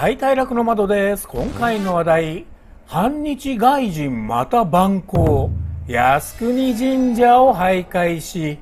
はい、楽の窓です。今回の話題、反日外人また蛮行、靖国神社を徘徊し、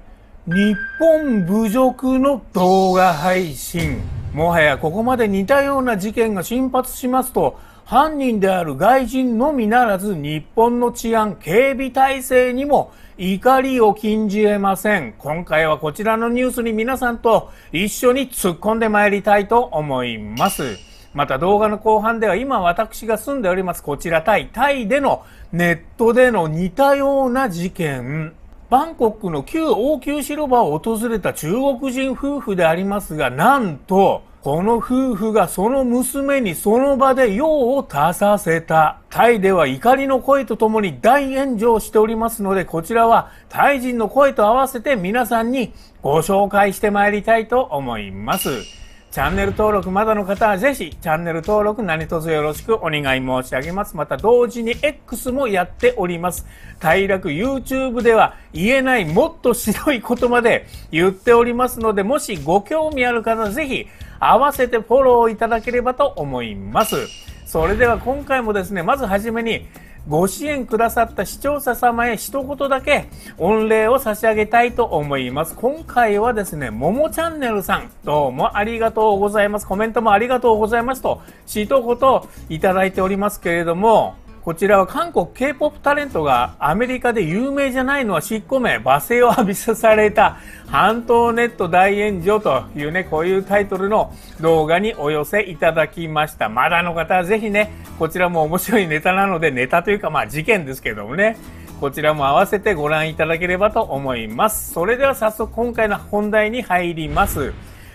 日本侮辱の動画配信。もはやここまで似たような事件が頻発しますと、犯人である外人のみならず日本の治安警備体制にも怒りを禁じ得ません。今回はこちらのニュースに皆さんと一緒に突っ込んで参りたいと思います。また動画の後半では今私が住んでおりますこちらタイ、タイでのネットでの似たような事件、バンコクの旧王宮広場を訪れた中国人夫婦でありますが、なんと、この夫婦がその娘にその場で用を足させた。タイでは怒りの声とともに大炎上しておりますので、こちらはタイ人の声と合わせて皆さんにご紹介してまいりたいと思います。チャンネル登録まだの方はぜひチャンネル登録何卒よろしくお願い申し上げます。また同時に X もやっております。快楽 YouTube では言えないもっと白いことまで言っておりますので、もしご興味ある方ぜひ合わせてフォローいただければと思います。それでは今回もですね、まずはじめにご支援くださった視聴者様へ一言だけ御礼を差し上げたいと思います。今回はですね、ももチャンネルさん、どうもありがとうございます。コメントもありがとうございますと、一言いただいておりますけれども、こちらは韓国 K-POP タレントがアメリカで有名じゃないのは執行名、罵声を浴びさされた半島ネット大炎上というね、こういうタイトルの動画にお寄せいただきました。まだの方はぜひね、こちらも面白いネタなので、ネタというかまあ事件ですけどもね、こちらも合わせてご覧いただければと思います。それでは早速今回の本題に入ります。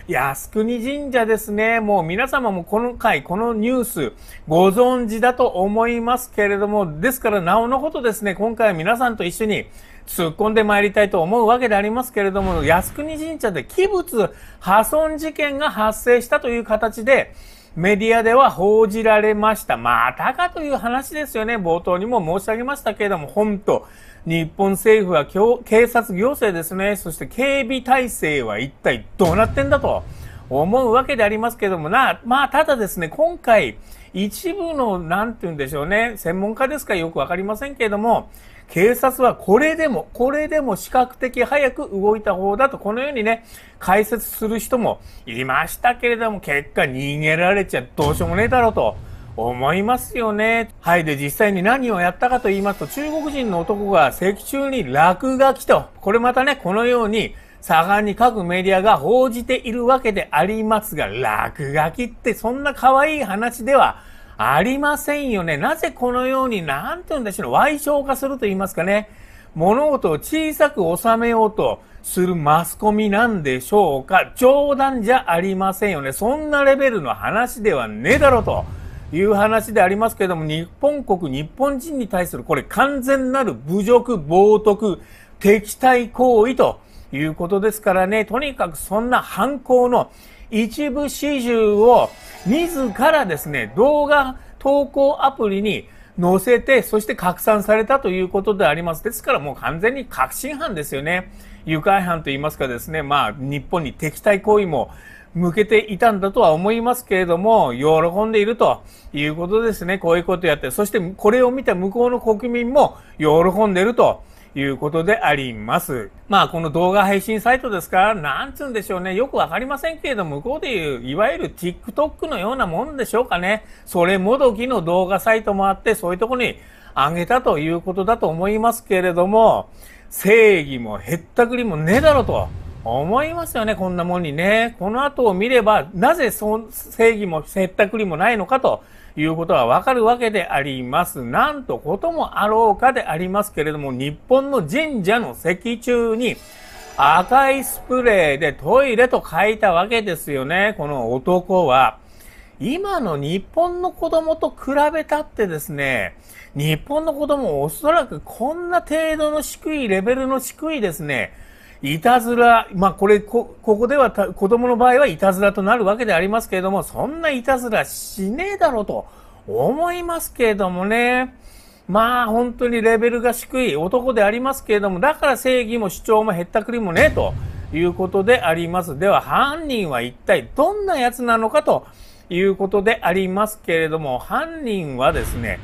靖国神社ですね。もう皆様もこの回、このニュース、ご存知だと思いますけれども、ですから、なおのことですね、今回は皆さんと一緒に突っ込んでまいりたいと思うわけでありますけれども、靖国神社で器物破損事件が発生したという形で、メディアでは報じられました。またかという話ですよね。冒頭にも申し上げましたけれども、本と日本政府は警察行政ですね、そして警備体制は一体どうなってんだと思うわけでありますけどもな、まあただですね、今回一部の、なんて言うんでしょうね、専門家ですかよくわかりませんけれども、警察はこれでも、これでも視覚的早く動いた方だと、このようにね、解説する人もいましたけれども、結果逃げられちゃどうしようもねえだろうと。思いますよね。はい。で、実際に何をやったかと言いますと、中国人の男が石中に落書きと、これまたね、このように、盛んに各メディアが報じているわけでありますが、落書きってそんな可愛い話ではありませんよね。なぜこのように、なんて言うんでしょう、歪償化すると言いますかね。物事を小さく収めようとするマスコミなんでしょうか。冗談じゃありませんよね。そんなレベルの話ではねえだろうと。いう話でありますけれども、日本国、日本人に対する、これ完全なる侮辱、冒涜、敵対行為ということですからね、とにかくそんな犯行の一部始終を自らですね、動画投稿アプリに載せて、そして拡散されたということであります。ですからもう完全に確信犯ですよね。愉快犯と言いますかですね、まあ日本に敵対行為も向けていたんだとは思いますけれども、喜んでいるということですね。こういうことやって、そしてこれを見た向こうの国民も喜んでいると。いうことであります。まあ、この動画配信サイトですから、なんつうんでしょうね。よくわかりませんけれど、向こうでいう、いわゆる TikTok のようなもんでしょうかね。それもどきの動画サイトもあって、そういうとこに上げたということだと思いますけれども、正義もへったくりもねえだろと。思いますよね、こんなもんにね。この後を見れば、なぜそ正義も説得にりもないのかということはわかるわけであります。なんとこともあろうかでありますけれども、日本の神社の石柱に赤いスプレーでトイレと書いたわけですよね、この男は。今の日本の子供と比べたってですね、日本の子供おそらくこんな程度の低いレベルの低いですね、いたずら、まあ、これこ、ここでは子供の場合はいたずらとなるわけでありますけれども、そんないたずらしねえだろうと思いますけれどもね。まあ本当にレベルが低い男でありますけれども、だから正義も主張もへったくりもねえということであります。では犯人は一体どんなやつなのかということでありますけれども、犯人はですね、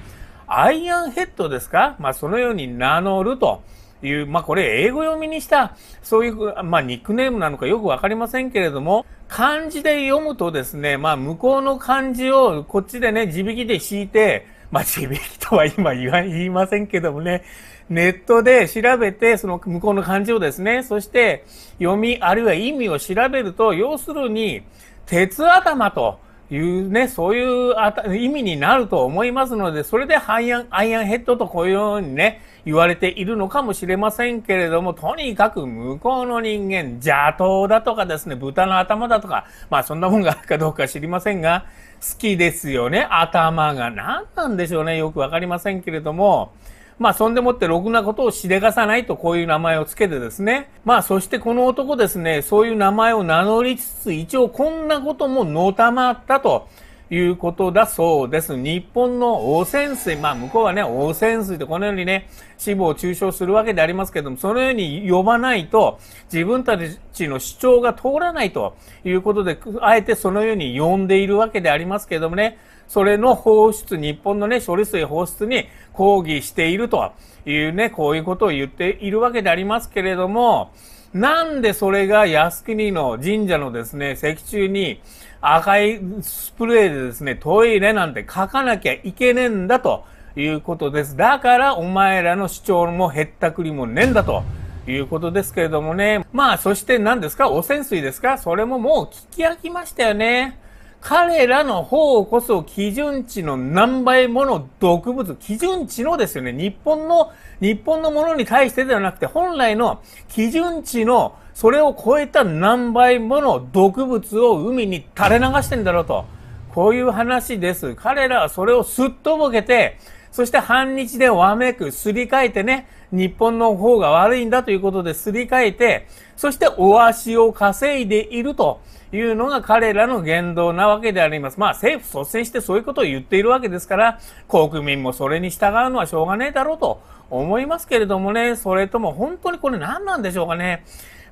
アイアンヘッドですかまあそのように名乗ると。いう、まあこれ英語読みにした、そういう、まあニックネームなのかよくわかりませんけれども、漢字で読むとですね、まあ向こうの漢字をこっちでね、字引きで敷いて、まあ字引きとは今言いませんけどもね、ネットで調べて、その向こうの漢字をですね、そして読み、あるいは意味を調べると、要するに、鉄頭と、いうね、そういう意味になると思いますので、それでアイアン、アイアンヘッドとこういうようにね、言われているのかもしれませんけれども、とにかく向こうの人間、邪頭だとかですね、豚の頭だとか、まあそんなもんがあるかどうか知りませんが、好きですよね、頭が。何なんでしょうね、よくわかりませんけれども、まあ、そんでもってろくなことをしでかさないとこういう名前をつけてですね。まあ、そしてこの男ですね、そういう名前を名乗りつつ、一応こんなことものたまったと。いうことだそうです。日本の汚染水、まあ向こうはね、汚染水でこのようにね、死亡を中傷するわけでありますけども、そのように呼ばないと、自分たちの主張が通らないということで、あえてそのように呼んでいるわけでありますけどもね、それの放出、日本のね、処理水放出に抗議しているというね、こういうことを言っているわけでありますけれども、なんでそれが靖国の神社のですね、石柱に赤いスプレーでですね、トイレなんて書かなきゃいけねえんだということです。だからお前らの主張もへったくりもねえんだと。いうことですけれどもね。まあ、そして何ですか汚染水ですかそれももう聞き飽きましたよね。彼らの方こそ基準値の何倍もの毒物、基準値のですよね、日本の、日本のものに対してではなくて、本来の基準値のそれを超えた何倍もの毒物を海に垂れ流してんだろうと。こういう話です。彼らはそれをすっとぼけて、そして反日でわめく、すり替えてね、日本の方が悪いんだということですり替えて、そしてお足を稼いでいると。いうのが彼らの言動なわけであります。まあ政府率先してそういうことを言っているわけですから、国民もそれに従うのはしょうがねえだろうと思いますけれどもね、それとも本当にこれ何なんでしょうかね。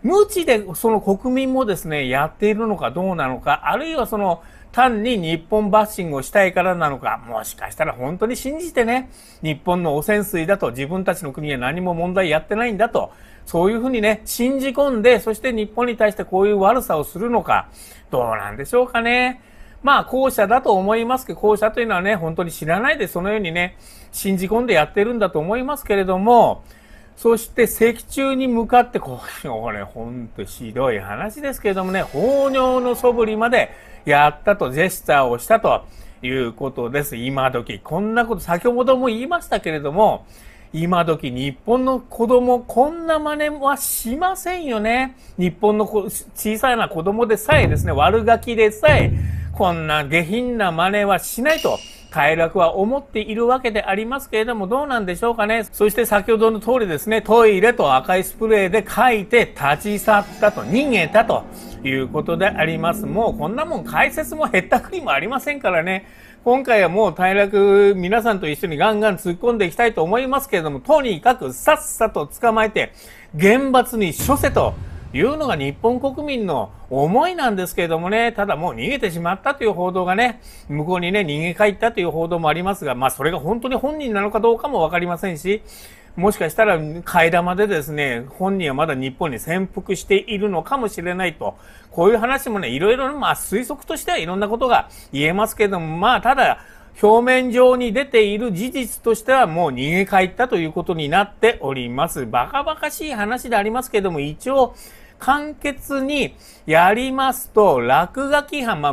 無知でその国民もですね、やっているのかどうなのか、あるいはその単に日本バッシングをしたいからなのか、もしかしたら本当に信じてね、日本の汚染水だと、自分たちの国は何も問題やってないんだと、そういうふうにね、信じ込んで、そして日本に対してこういう悪さをするのか、どうなんでしょうかね。まあ、後者だと思いますけど、後者というのはね、本当に知らないでそのようにね、信じ込んでやってるんだと思いますけれども、そして脊柱に向かって、これほんとひどい話ですけれどもね、放尿の素振りまでやったと、ジェスチャーをしたということです。今時。こんなこと、先ほども言いましたけれども、今時日本の子供、こんな真似はしませんよね。日本の小さな子供でさえですね、悪ガキでさえ、こんな下品な真似はしないと。快楽は思っているわけでありますけれども、どうなんでしょうかね。そして先ほどの通りですね、トイレと赤いスプレーで書いて立ち去ったと、逃げたということであります。もうこんなもん解説もへったくりもありませんからね。今回はもう快楽皆さんと一緒にガンガン突っ込んでいきたいと思いますけれども、とにかくさっさと捕まえて、厳罰に処せというのが日本国民の思いなんですけれどもね、ただもう逃げてしまったという報道がね、向こうにね、逃げ帰ったという報道もありますが、まあそれが本当に本人なのかどうかもわかりませんし、もしかしたら替え玉でですね、本人はまだ日本に潜伏しているのかもしれないと、こういう話もね、いろいろ、まあ推測としてはいろんなことが言えますけれども、まあただ、表面上に出ている事実としてはもう逃げ帰ったということになっております。バカバカしい話でありますけども、一応、簡潔にやりますと、落書き犯、ま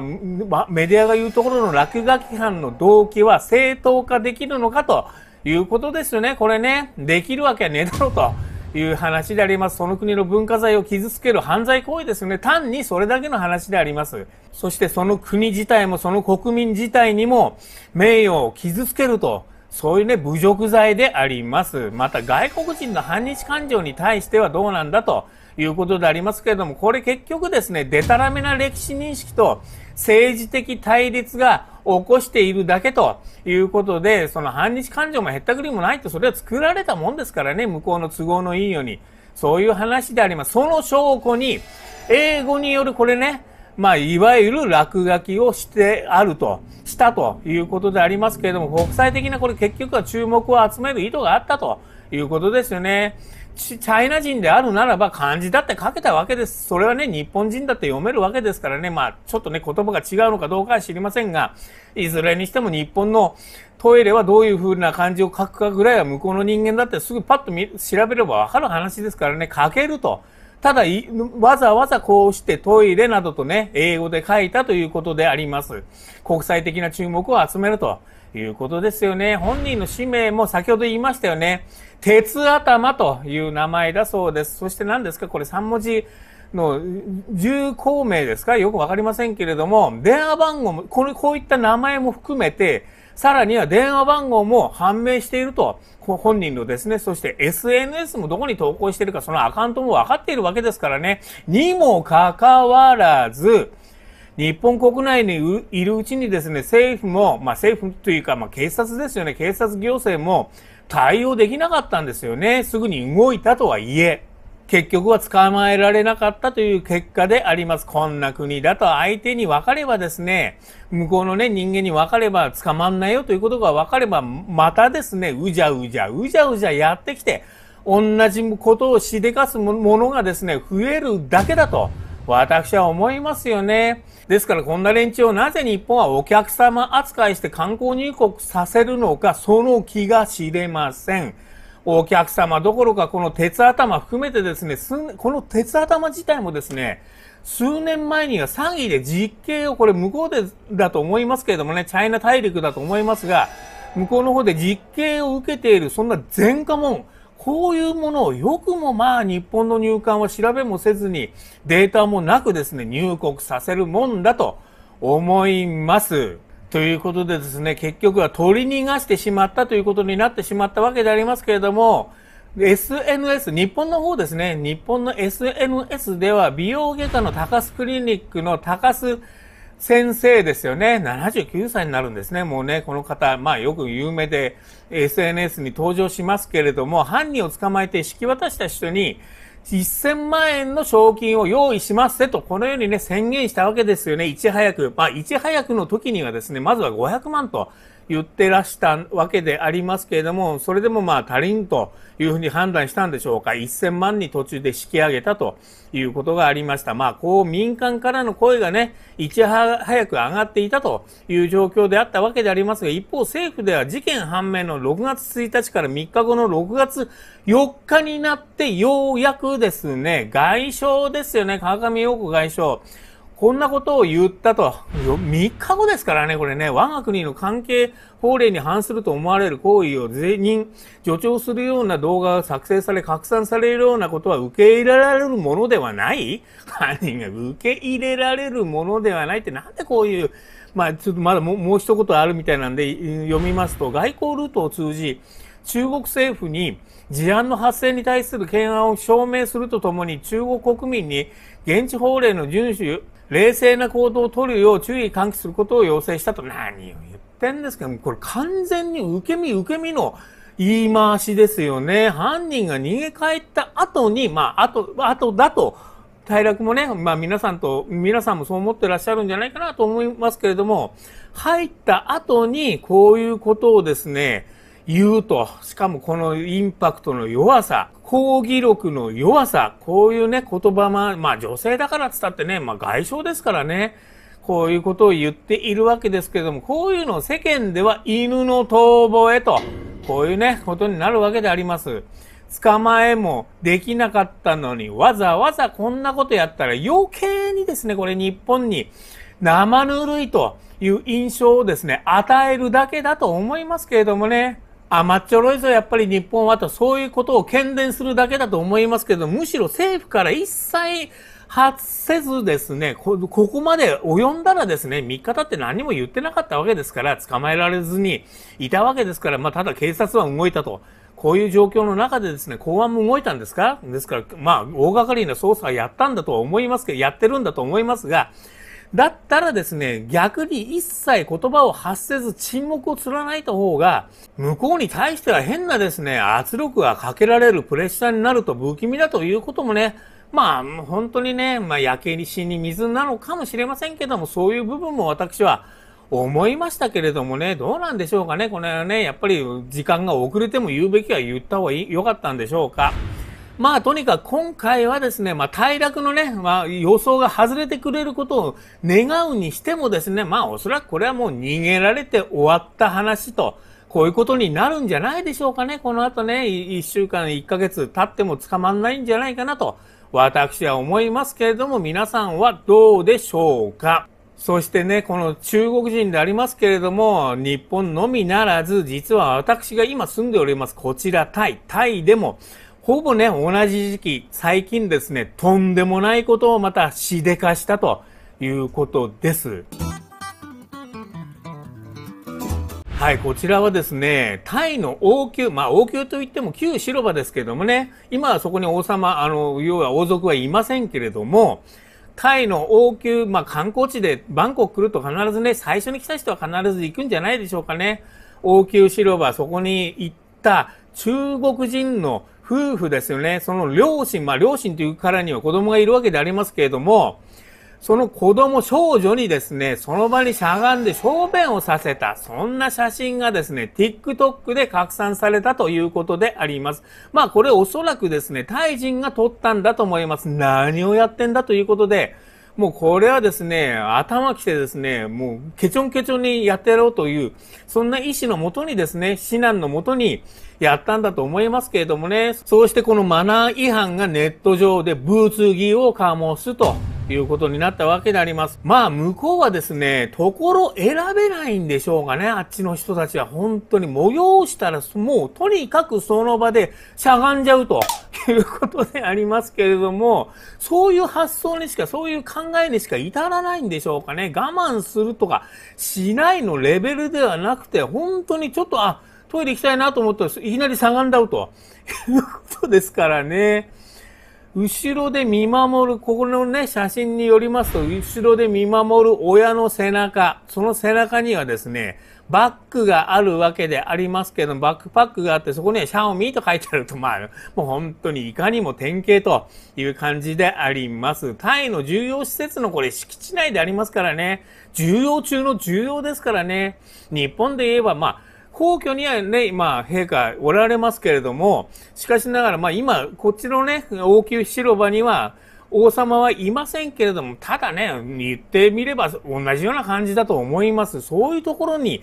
あ、メディアが言うところの落書き犯の動機は正当化できるのかということですよね。これね、できるわけはねえだろうと。いう話であります。その国の文化財を傷つける犯罪行為ですよね。単にそれだけの話であります。そしてその国自体もその国民自体にも名誉を傷つけると。そういうね、侮辱罪であります。また外国人の反日感情に対してはどうなんだということでありますけれども、これ結局ですね、デタラメな歴史認識と政治的対立が起こしているだけということで、その反日感情もへったくりもないと、それは作られたもんですからね、向こうの都合のいいように。そういう話であります。その証拠に、英語によるこれね、まあ、いわゆる落書きをしてあると、したということでありますけれども、国際的なこれ結局は注目を集める意図があったということですよね。チャイナ人であるならば漢字だって書けたわけです。それはね、日本人だって読めるわけですからね、まあ、ちょっとね、言葉が違うのかどうかは知りませんが、いずれにしても日本のトイレはどういう風な漢字を書くかぐらいは向こうの人間だってすぐパッと調べればわかる話ですからね、書けると。ただ、わざわざこうしてトイレなどとね、英語で書いたということであります。国際的な注目を集めるということですよね。本人の氏名も先ほど言いましたよね。鉄頭という名前だそうです。そして何ですかこれ3文字の重公名ですかよくわかりませんけれども、電話番号も、これこういった名前も含めて、さらには電話番号も判明していると、本人のですね、そして SNS もどこに投稿しているか、そのアカウントも分かっているわけですからね、にもかかわらず、日本国内にいるうちにですね、政府も、まあ政府というか、まあ警察ですよね、警察行政も対応できなかったんですよね。すぐに動いたとはいえ。結局は捕まえられなかったという結果であります。こんな国だと相手に分かればですね、向こうのね、人間に分かれば捕まんないよということが分かれば、またですね、うじゃうじゃ、うじゃうじゃやってきて、同じことをしでかすものがですね、増えるだけだと、私は思いますよね。ですからこんな連中をなぜ日本はお客様扱いして観光入国させるのか、その気が知れません。お客様どころかこの鉄頭含めてですね、この鉄頭自体もですね、数年前には詐欺で実刑をこれ向こうでだと思いますけれどもね、チャイナ大陸だと思いますが、向こうの方で実刑を受けている、そんな前科もん、こういうものをよくもまあ日本の入管は調べもせずにデータもなくですね、入国させるもんだと思います。ということでですね、結局は取り逃がしてしまったということになってしまったわけでありますけれども、SNS、日本の方ですね、日本の SNS では美容外科の高須クリニックの高須先生ですよね、79歳になるんですね、もうね、この方、まあよく有名で SNS に登場しますけれども、犯人を捕まえて引き渡した人に、1000万円の賞金を用意しますっと、このようにね、宣言したわけですよね。いち早く。まあ、いち早くの時にはですね、まずは500万と言ってらしたわけでありますけれども、それでもまあ足りんというふうに判断したんでしょうか。1000万に途中で引き上げたということがありました。まあ、こう民間からの声がね、いち早く上がっていたという状況であったわけでありますが、一方政府では事件判明の6月1日から3日後の6月4日になってようやくですね、外相ですよね、川上陽子外相。こんなことを言ったと、3日後ですからね、これね、我が国の関係法令に反すると思われる行為を全員助長するような動画が作成され、拡散されるようなことは受け入れられるものではない犯人が受け入れられるものではないってなんでこういう、まあ、ちょっとまだももう一言あるみたいなんで読みますと、外交ルートを通じ、中国政府に事案の発生に対する懸案を証明するとともに中国国民に現地法令の遵守冷静な行動を取るよう注意喚起することを要請したと、何を言ってんですけどこれ完全に受け身受け身の言い回しですよね。犯人が逃げ帰った後に、まあ、後、後だと、大落もね、まあ皆さんと、皆さんもそう思ってらっしゃるんじゃないかなと思いますけれども、入った後にこういうことをですね、言うと。しかもこのインパクトの弱さ、抗議力の弱さ、こういうね、言葉ま、まあ女性だからっつったってね、まあ外傷ですからね、こういうことを言っているわけですけれども、こういうのを世間では犬の逃亡へと、こういうね、ことになるわけであります。捕まえもできなかったのに、わざわざこんなことやったら余計にですね、これ日本に生ぬるいという印象をですね、与えるだけだと思いますけれどもね。甘っちょろいぞ、やっぱり日本はと、そういうことを喧伝するだけだと思いますけど、むしろ政府から一切発せずですねこ、ここまで及んだらですね、3日経って何も言ってなかったわけですから、捕まえられずにいたわけですから、まあ、ただ警察は動いたと。こういう状況の中でですね、公安も動いたんですかですから、まあ、大掛かりな捜査やったんだとは思いますけど、やってるんだと思いますが、だったらですね、逆に一切言葉を発せず沈黙を貫いた方が、向こうに対しては変なですね、圧力がかけられるプレッシャーになると不気味だということもね、まあ、本当にね、まあ、焼け石に水なのかもしれませんけども、そういう部分も私は思いましたけれどもね、どうなんでしょうかね、この辺はね、やっぱり時間が遅れても言うべきは言った方が良かったんでしょうか。まあ、とにかく今回はですね、まあ、退落のね、まあ、予想が外れてくれることを願うにしてもですね、まあ、おそらくこれはもう逃げられて終わった話と、こういうことになるんじゃないでしょうかね。この後ね、一週間、一ヶ月経っても捕まんないんじゃないかなと、私は思いますけれども、皆さんはどうでしょうか。そしてね、この中国人でありますけれども、日本のみならず、実は私が今住んでおります、こちらタイ、タイでも、ほぼね、同じ時期、最近ですね、とんでもないことをまたしでかしたということです。はい、こちらはですね、タイの王宮、まあ王宮といっても旧白場ですけどもね、今はそこに王様、あの、要は王族はいませんけれども、タイの王宮、まあ観光地でバンコク来ると必ずね、最初に来た人は必ず行くんじゃないでしょうかね。王宮白場、そこに行った中国人の夫婦ですよね。その両親、まあ両親というからには子供がいるわけでありますけれども、その子供少女にですね、その場にしゃがんで小便をさせた、そんな写真がですね、TikTok で拡散されたということであります。まあこれおそらくですね、タイ人が撮ったんだと思います。何をやってんだということで、もうこれはですね、頭きてですね、もうケチョンケチョンにやってやろうという、そんな意思のもとにですね、指南のもとに、やったんだと思いますけれどもね、そうしてこのマナー違反がネット上で物議を醸すと。いうことになったわけであります。まあ、向こうはですね、ところ選べないんでしょうがね、あっちの人たちは本当に催したら、もうとにかくその場でしゃがんじゃうということでありますけれども、そういう発想にしか、そういう考えにしか至らないんでしょうかね。我慢するとかしないのレベルではなくて、本当にちょっと、あ、トイレ行きたいなと思ったら、いきなり下がんだうということですからね。後ろで見守る、ここのね、写真によりますと、後ろで見守る親の背中、その背中にはですね、バッグがあるわけでありますけど、バックパックがあって、そこにはシャオミーと書いてあると、まあ、もう本当にいかにも典型という感じであります。タイの重要施設のこれ敷地内でありますからね、重要中の重要ですからね、日本で言えば、まあ、皇居にはね、今、陛下おられますけれども、しかしながら、まあ今、こっちのね、王宮広場には、王様はいませんけれども、ただね、言ってみれば同じような感じだと思います。そういうところに、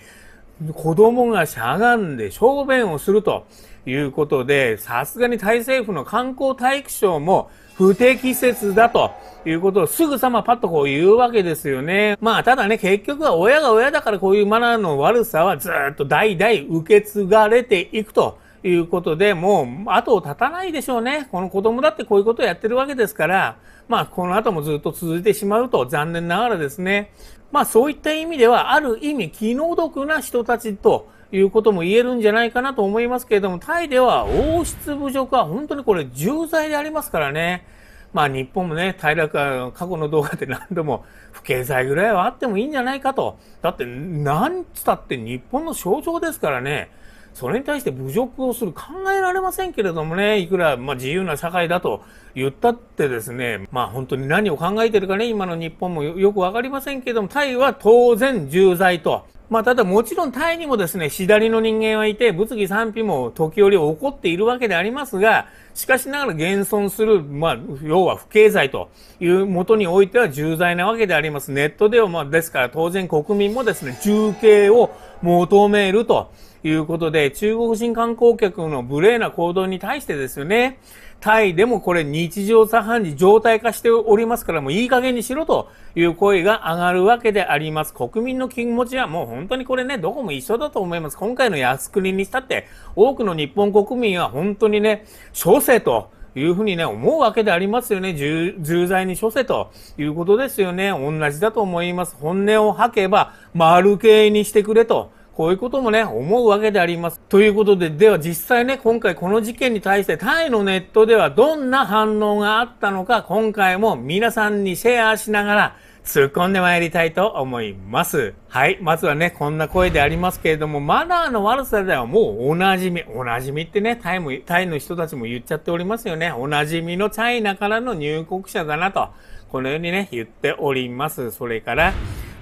子供がしゃがんで小便をするということで、さすがにタイ政府の観光体育省も、不適切だということをすぐさまパッとこう言うわけですよね。まあただね、結局は親が親だからこういうマナーの悪さはずっと代々受け継がれていくと。いうことで、もう後を絶たないでしょうね。この子供だってこういうことをやってるわけですから、まあこの後もずっと続いてしまうと残念ながらですね。まあそういった意味ではある意味気の毒な人たちということも言えるんじゃないかなと思いますけれども、タイでは王室侮辱は本当にこれ重罪でありますからね。まあ日本もね、大楽は過去の動画で何度も不敬罪ぐらいはあってもいいんじゃないかと。だって何つったって日本の象徴ですからね。それに対して侮辱をする考えられませんけれどもね、いくら、まあ、自由な社会だと言ったってですね、まあ本当に何を考えてるかね、今の日本もよくわかりませんけれども、タイは当然重罪とまあ、ただもちろんタイにもですね、左の人間はいて、物議賛否も時折起こっているわけでありますが、しかしながら現存する、まあ、要は不経済というもとにおいては重罪なわけであります。ネットでは、まあ、ですから当然国民もですね、中継を求めると。いうことで、中国人観光客の無礼な行動に対してですよね、タイでもこれ日常茶飯事常態化しておりますから、もういい加減にしろという声が上がるわけであります。国民の気持ちはもう本当にこれね、どこも一緒だと思います。今回の靖国にしたって、多くの日本国民は本当にね、小生と、いうふうにね、思うわけでありますよね。重罪に処せということですよね。同じだと思います。本音を吐けば、丸系にしてくれと。こういうこともね、思うわけであります。ということで、では実際ね、今回この事件に対してタイのネットではどんな反応があったのか、今回も皆さんにシェアしながら、突っ込んでまいりたいと思います。はい。まずはね、こんな声でありますけれども、マナーの悪さではもうおなじみ、おなじみってね、タイも、タイの人たちも言っちゃっておりますよね。おなじみのチャイナからの入国者だなと、このようにね、言っております。それから、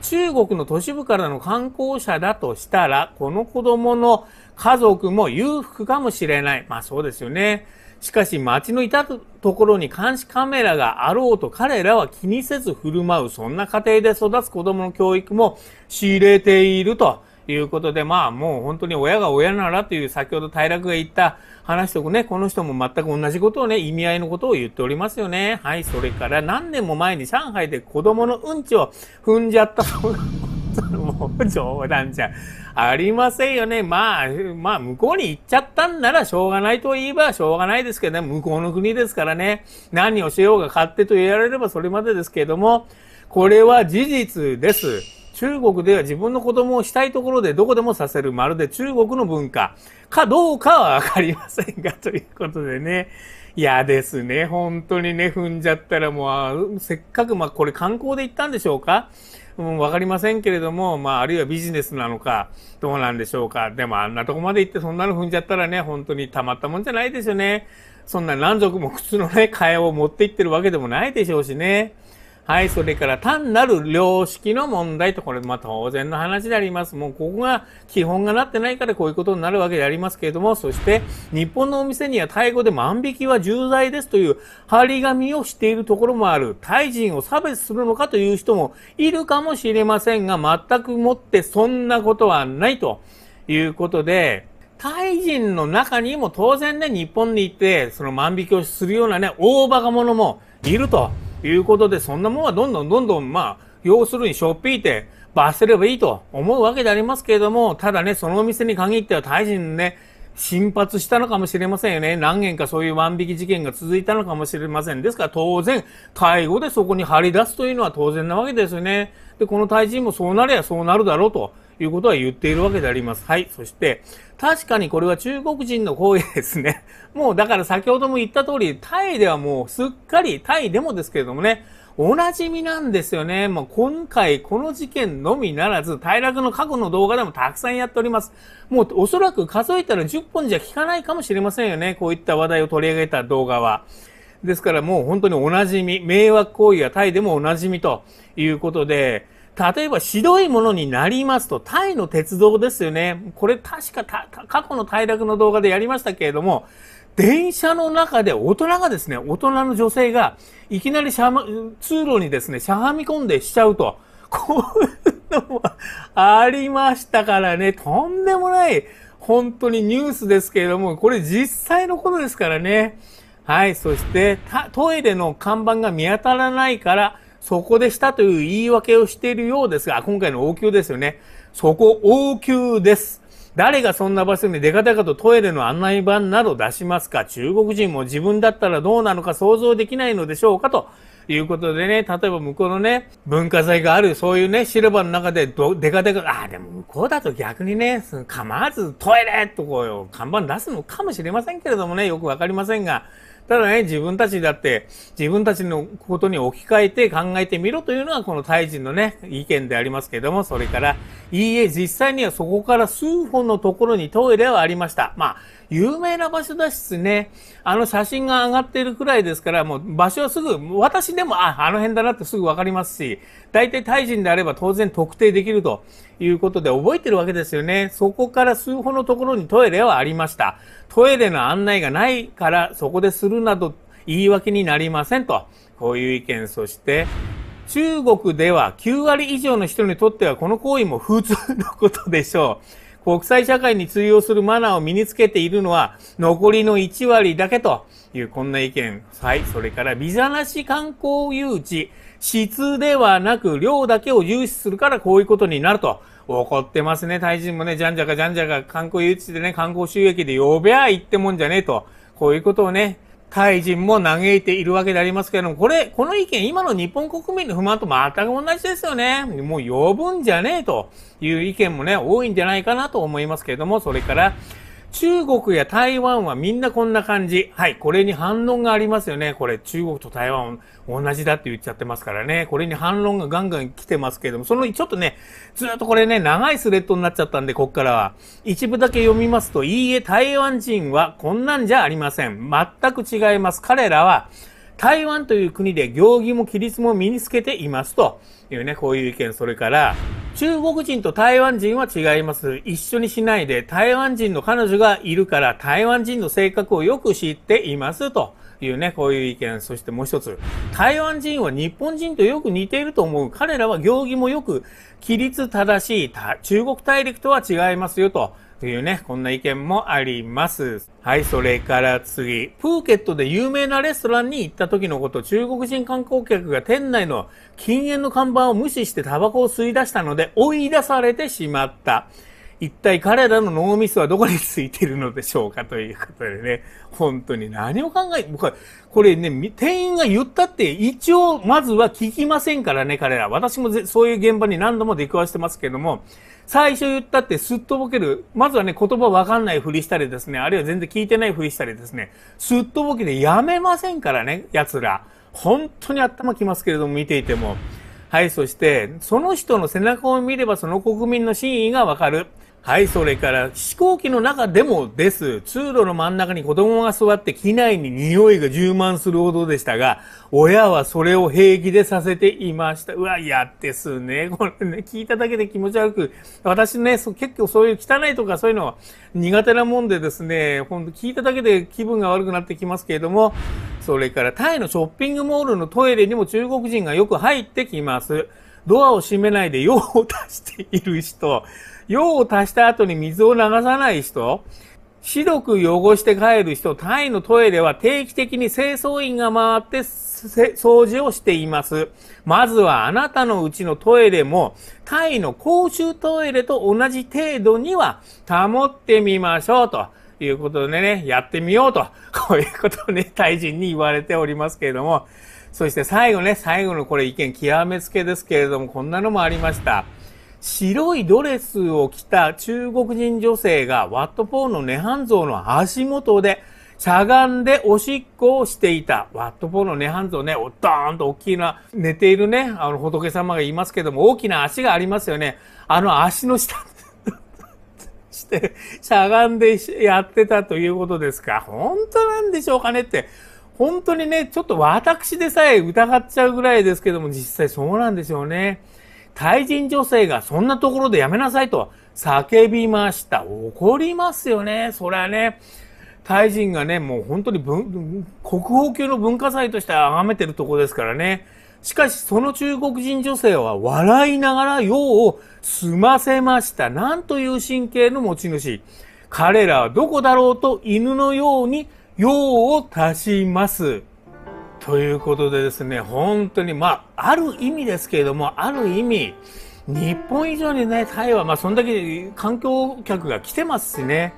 中国の都市部からの観光者だとしたら、この子供の家族も裕福かもしれない。まあそうですよね。しかし街のいたところに監視カメラがあろうと彼らは気にせず振る舞う、そんな家庭で育つ子供の教育も仕入れていると。いうことで、まあもう本当に親が親ならという先ほど平楽が言った話とね、この人も全く同じことをね、意味合いのことを言っておりますよね。はい、それから何年も前に上海で子供のうんちを踏んじゃったそうなもう冗談じゃありませんよね。まあ、まあ、向こうに行っちゃったんならしょうがないと言えばしょうがないですけどね、向こうの国ですからね、何をしようが勝手と言われればそれまでですけれども、これは事実です。中国では自分の子供をしたいところでどこでもさせる、まるで中国の文化かどうかはわかりませんが、ということでね。いやですね、本当にね、踏んじゃったらもう、せっかく、まあこれ観光で行ったんでしょうかうん、わかりませんけれども、まあ、あるいはビジネスなのか、どうなんでしょうか。でも、あんなとこまで行ってそんなの踏んじゃったらね、本当にたまったもんじゃないですよね。そんな何足も靴のね、替えを持って行ってるわけでもないでしょうしね。はい、それから単なる良識の問題と、これ、まあ当然の話であります。もうここが基本がなってないからこういうことになるわけでありますけれども、そして日本のお店にはタイ語で万引きは重罪ですという張り紙をしているところもある。タイ人を差別するのかという人もいるかもしれませんが、全くもってそんなことはないということで、タイ人の中にも当然ね、日本にいて、その万引きをするようなね、大バカ者もいると。いうことで、そんなもんはどんどんどんどん、まあ、要するにしょっぴいて、罰せればいいと思うわけでありますけれども、ただね、そのお店に限っては大臣ね、心発したのかもしれませんよね。何件かそういう万引き事件が続いたのかもしれません。ですから当然、介護でそこに張り出すというのは当然なわけですよね。で、この大臣もそうなりゃそうなるだろうということは言っているわけであります。はい。そして、確かにこれは中国人の行為ですね。もうだから先ほども言った通り、タイではもうすっかり、タイでもですけれどもね、おなじみなんですよね。もう今回この事件のみならず、大楽の過去の動画でもたくさんやっております。もうおそらく数えたら10本じゃ効かないかもしれませんよね。こういった話題を取り上げた動画は。ですからもう本当におなじみ、迷惑行為はタイでもお馴染みということで、例えば白いものになりますと、タイの鉄道ですよね。これ確か過去の快楽の動画でやりましたけれども、電車の中で大人がですね、大人の女性がいきなりしゃ、ま、通路にですね、しゃがみ込んでしちゃうと、こういうのもありましたからね、とんでもない、本当にニュースですけれども、これ実際のことですからね。はい、そして、トイレの看板が見当たらないから、そこでしたという言い訳をしているようですが、今回の応急ですよね。そこ応急です。誰がそんな場所に出かたかとトイレの案内板など出しますか中国人も自分だったらどうなのか想像できないのでしょうかということでね、例えば向こうのね、文化財がある、そういうね、シルバーの中でど、デカデカ、ああ、でも向こうだと逆にね、構わずトイレとこう、看板出すのかもしれませんけれどもね、よくわかりませんが、ただね、自分たちだって、自分たちのことに置き換えて考えてみろというのが、このタイ人のね、意見でありますけども、それから、いいえ、実際にはそこから数本のところにトイレはありました。まあ有名な場所だしね、あの写真が上がってるくらいですから、もう場所はすぐ、私でも、あ、あの辺だなってすぐわかりますし、大体タイ人であれば当然特定できるということで覚えてるわけですよね。そこから数歩のところにトイレはありました。トイレの案内がないからそこでするなど言い訳になりませんと。こういう意見、そして、中国では9割以上の人にとってはこの行為も普通のことでしょう。国際社会に通用するマナーを身につけているのは残りの1割だけというこんな意見。はい。それからビザなし観光誘致。質ではなく量だけを重視するからこういうことになると。怒ってますね。大臣もね、じゃんじゃかじゃんじゃか観光誘致でね、観光収益で呼べやいってもんじゃねえと。こういうことをね、怪人も嘆いているわけでありますけれども、これ、この意見、今の日本国民の不満と全く同じですよね。もう呼ぶんじゃねえという意見もね、多いんじゃないかなと思いますけれども、それから、中国や台湾はみんなこんな感じ。はい、これに反論がありますよね。これ、中国と台湾同じだって言っちゃってますからね。これに反論がガンガン来てますけれども、そのちょっとね、ずっとこれね、長いスレッドになっちゃったんで、こっからは。一部だけ読みますと、いいえ、台湾人はこんなんじゃありません。全く違います。彼らは、台湾という国で行儀も規律も身につけていますというね、こういう意見。それから、中国人と台湾人は違います。一緒にしないで、台湾人の彼女がいるから、台湾人の性格をよく知っていますと。いうね、こういう意見。そしてもう一つ。台湾人は日本人とよく似ていると思う。彼らは行儀もよく、規律正しい、中国大陸とは違いますよと。というね、こんな意見もあります。はい、それから次。プーケットで有名なレストランに行った時のこと、中国人観光客が店内の禁煙の看板を無視してタバコを吸い出したので追い出されてしまった。一体彼らの脳みそはどこについてるのでしょうかということでね、本当に何を考え、僕は、これね、店員が言ったって、一応、まずは聞きませんからね、彼ら。私もそういう現場に何度も出くわしてますけども、最初言ったってすっとぼける。まずはね、言葉わかんないふりしたりですね、あるいは全然聞いてないふりしたりですね、すっとぼけてやめませんからね、奴ら。本当に頭きますけれども、見ていても。はい、そして、その人の背中を見ればその国民の真意がわかる。はい、それから飛行機の中でもです。通路の真ん中に子供が座って機内に匂いが充満するほどでしたが、親はそれを平気でさせていました。うわ、っですね。これね、聞いただけで気持ち悪く、私ね、結構そういう汚いとかそういうのは苦手なもんでですね、ほんと聞いただけで気分が悪くなってきますけれども、それからタイのショッピングモールのトイレにも中国人がよく入ってきます。ドアを閉めないで用を足している人。用を足した後に水を流さない人、白く汚して帰る人、タイのトイレは定期的に清掃員が回って掃除をしています。まずはあなたのうちのトイレもタイの公衆トイレと同じ程度には保ってみましょうということでね、やってみようと、こういうことをね、大臣に言われておりますけれども、そして最後ね、最後のこれ意見極めつけですけれども、こんなのもありました。白いドレスを着た中国人女性がワットポーの涅槃像の足元でしゃがんでおしっこをしていた。ワットポーの涅槃像ね、おっとーんと大きな、寝ているね、あの仏様がいますけども、大きな足がありますよね。あの足の下 して、しゃがんでやってたということですか。本当なんでしょうかねって。本当にね、ちょっと私でさえ疑っちゃうぐらいですけども、実際そうなんでしょうね。対人女性がそんなところでやめなさいと叫びました。怒りますよね。そりゃね。タイ人がね、もう本当に国宝級の文化祭として崇めてるとこですからね。しかし、その中国人女性は笑いながら用を済ませました。なんという神経の持ち主。彼らはどこだろうと犬のように用を足します。ということでですね、本当に、まあ、ある意味ですけれども、ある意味、日本以上にね、タイは、まあ、そんだけ環境客が来てますしね、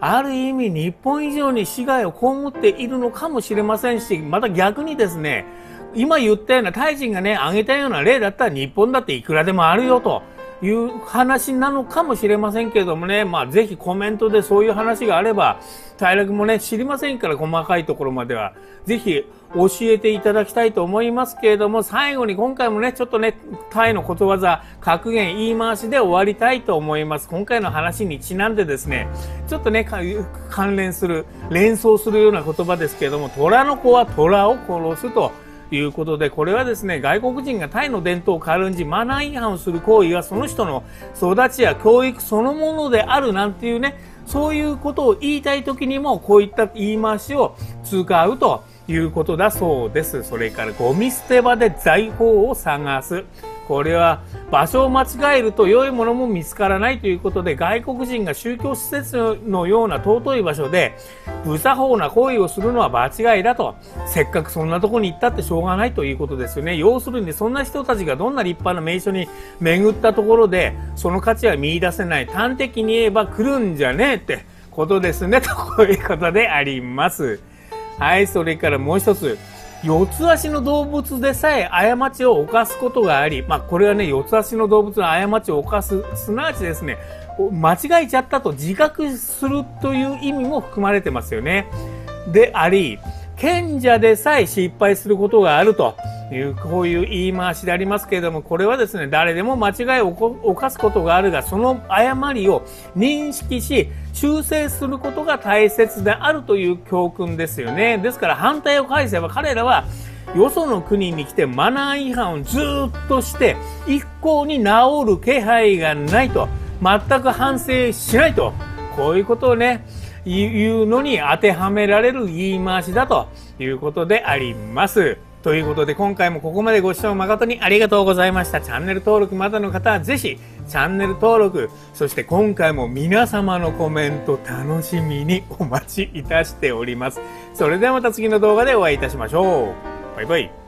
ある意味、日本以上に被害を被っているのかもしれませんし、また逆にですね、今言ったような、タイ人がね、挙げたような例だったら日本だっていくらでもあるよと。いう話なのかもしれませんけれどもね、まあ、ぜひコメントでそういう話があれば、平楽もね、知りませんから、細かいところまでは、ぜひ教えていただきたいと思いますけれども、最後に今回もね、ちょっとね、タイのことわざ、格言、言い回しで終わりたいと思います。今回の話にちなんでですね、ちょっとね、関連する、連想するような言葉ですけれども、虎の子は虎を殺すと、いうことで、これはですね、外国人がタイの伝統を軽んじ、マナー違反をする行為はその人の育ちや教育そのものであるなんていうね、そういうことを言いたい時にも、こういった言い回しを使うということだそうです。それから、ゴミ捨て場で財宝を探す。これは場所を間違えると良いものも見つからないということで外国人が宗教施設のような尊い場所で無作法な行為をするのは場違いだとせっかくそんなとこに行ったってしょうがないということですよね要するにそんな人たちがどんな立派な名所に巡ったところでその価値は見いだせない端的に言えば来るんじゃねえってことですねとこういうことでありますはいそれからもう一つ四つ足の動物でさえ過ちを犯すことがあり、まあ、これはね、四つ足の動物の過ちを犯す、すなわちですね、間違えちゃったと自覚するという意味も含まれてますよね。であり、賢者でさえ失敗することがあると。いうこういう言い回しでありますけれどもこれはですね誰でも間違いを犯すことがあるがその誤りを認識し修正することが大切であるという教訓ですよねですから反対を返せば彼らはよその国に来てマナー違反をずっとして一向に治る気配がないと全く反省しないとこういうことをねいうのに当てはめられる言い回しだということであります。ということで今回もここまでご視聴誠にありがとうございました。チャンネル登録まだの方はぜひチャンネル登録、そして今回も皆様のコメント楽しみにお待ちいたしております。それではまた次の動画でお会いいたしましょう。バイバイ。